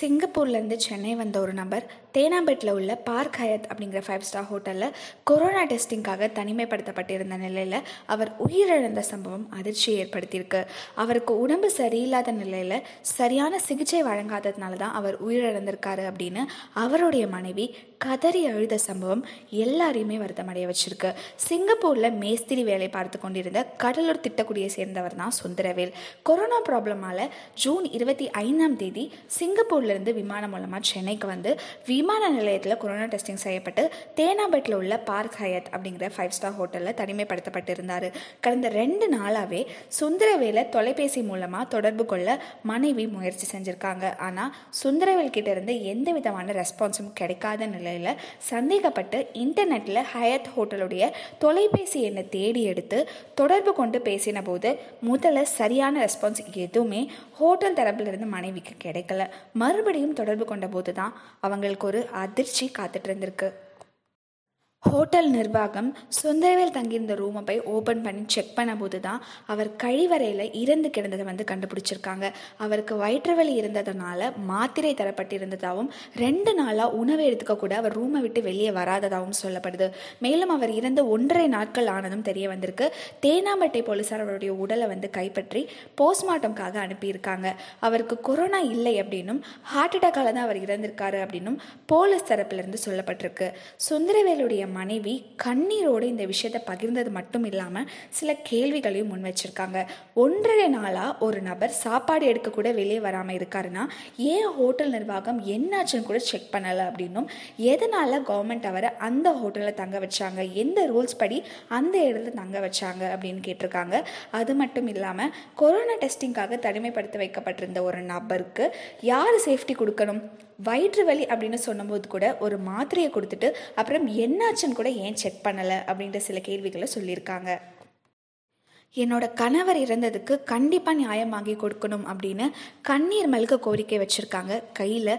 சிங்கப்பூர்லேருந்து சென்னை வந்த ஒரு நபர் தேனாம்பேட்டில் உள்ள பார்க் ஹயத் அப்படிங்கிற ஃபைவ் ஸ்டார் ஹோட்டலில் கொரோனா டெஸ்டிங்காக தனிமைப்படுத்தப்பட்டிருந்த நிலையில் அவர் உயிரிழந்த சம்பவம் அதிர்ச்சியை ஏற்படுத்தியிருக்கு அவருக்கு உடம்பு சரியில்லாத நிலையில் சரியான சிகிச்சை வழங்காததுனால தான் அவர் உயிரிழந்திருக்காரு அப்படின்னு அவருடைய மனைவி கதறி அழுத சம்பவம் எல்லாரையுமே வருத்தமடைய வச்சிருக்கு சிங்கப்பூரில் மேஸ்திரி வேலை பார்த்து கொண்டிருந்த கடலூர் திட்டக்குடியை சேர்ந்தவர் தான் சுந்தரவேல் கொரோனா ப்ராப்ளமால் ஜூன் இருபத்தி ஐந்தாம் தேதி சிங்கப்பூர் திருப்பூர்லேருந்து விமானம் மூலமாக சென்னைக்கு வந்து விமான நிலையத்தில் கொரோனா டெஸ்டிங் செய்யப்பட்டு தேனாம்பேட்டில் உள்ள பார்க் ஹயத் அப்படிங்கிற ஃபைவ் ஸ்டார் ஹோட்டலில் தனிமைப்படுத்தப்பட்டிருந்தார் கடந்த ரெண்டு நாளாகவே சுந்தரவேல தொலைபேசி மூலமாக தொடர்பு கொள்ள மனைவி முயற்சி செஞ்சுருக்காங்க ஆனால் சுந்தரவேல் கிட்டேருந்து எந்த விதமான ரெஸ்பான்ஸும் கிடைக்காத நிலையில் சந்தேகப்பட்டு இன்டர்நெட்டில் ஹயத் ஹோட்டலுடைய தொலைபேசி எண்ணை தேடி எடுத்து தொடர்பு கொண்டு பேசின போது முதல்ல சரியான ரெஸ்பான்ஸ் எதுவுமே ஹோட்டல் தரப்பிலிருந்து மனைவிக்கு கிடைக்கல மறு மறுபடியும் தொடர்பு கொண்ட போதுதான் அவங்களுக்கு ஒரு அதிர்ச்சி காத்துட்டு இருந்திருக்கு ஹோட்டல் நிர்வாகம் சுந்தரவேல் தங்கியிருந்த ரூமை போய் ஓப்பன் பண்ணி செக் பண்ணும்போது தான் அவர் கழிவறையில் இறந்து கிடந்ததை வந்து கண்டுபிடிச்சிருக்காங்க அவருக்கு வயிற்றுவலி இருந்ததுனால மாத்திரை தரப்பட்டிருந்ததாகவும் ரெண்டு நாளாக உணவு எடுத்துக்க கூட அவர் ரூமை விட்டு வெளியே வராததாகவும் சொல்லப்படுது மேலும் அவர் இறந்து ஒன்றரை நாட்கள் ஆனதும் தெரிய வந்திருக்கு தேனாம்பட்டை போலீசார் அவருடைய உடலை வந்து கைப்பற்றி போஸ்ட்மார்ட்டம்காக அனுப்பியிருக்காங்க அவருக்கு கொரோனா இல்லை அப்படின்னும் ஹார்ட் அட்டாக்கால் தான் அவர் இறந்திருக்காரு அப்படின்னும் போலீஸ் தரப்பிலிருந்து சொல்லப்பட்டிருக்கு சுந்தரவேலுடைய மனைவி கண்ணீரோடு இந்த விஷயத்தை பகிர்ந்தது மட்டும் இல்லாமல் சில கேள்விகளையும் முன் வச்சுருக்காங்க ஒன்றரை நாளாக ஒரு நபர் சாப்பாடு எடுக்கக்கூட வெளியே வராமல் இருக்காருன்னா ஏன் ஹோட்டல் நிர்வாகம் என்னாச்சுன்னு கூட செக் பண்ணலை அப்படின்னும் எதனால் கவர்மெண்ட் அவரை அந்த ஹோட்டலில் தங்க வச்சாங்க எந்த ரூல்ஸ் படி அந்த இடத்துல தங்க வச்சாங்க அப்படின்னு கேட்டிருக்காங்க அது மட்டும் இல்லாமல் கொரோனா டெஸ்டிங்காக தனிமைப்படுத்தி வைக்கப்பட்டிருந்த ஒரு நபருக்கு யார் சேஃப்டி கொடுக்கணும் வயிற்று வலி அப்படின்னு சொன்னபோது கூட ஒரு மாத்திரையை கொடுத்துட்டு அப்புறம் என்னாச்சுன்னு கூட ஏன் செக் பண்ணலை அப்படின்ற சில கேள்விகளை சொல்லியிருக்காங்க என்னோட கணவர் இறந்ததுக்கு கண்டிப்பாக வாங்கி கொடுக்கணும் அப்படின்னு கண்ணீர் மல்க கோரிக்கை வச்சுருக்காங்க கையில்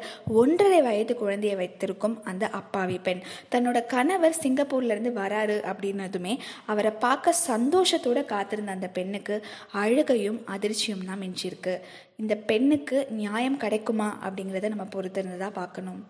ஒன்றரை வயது குழந்தையை வைத்திருக்கும் அந்த அப்பாவி பெண் தன்னோட கணவர் சிங்கப்பூர்லேருந்து வராரு அப்படின்னதுமே அவரை பார்க்க சந்தோஷத்தோடு காத்திருந்த அந்த பெண்ணுக்கு அழுகையும் அதிர்ச்சியும் தான் மிஞ்சிருக்கு இந்த பெண்ணுக்கு நியாயம் கிடைக்குமா அப்படிங்கிறத நம்ம பொறுத்திருந்து தான் பார்க்கணும்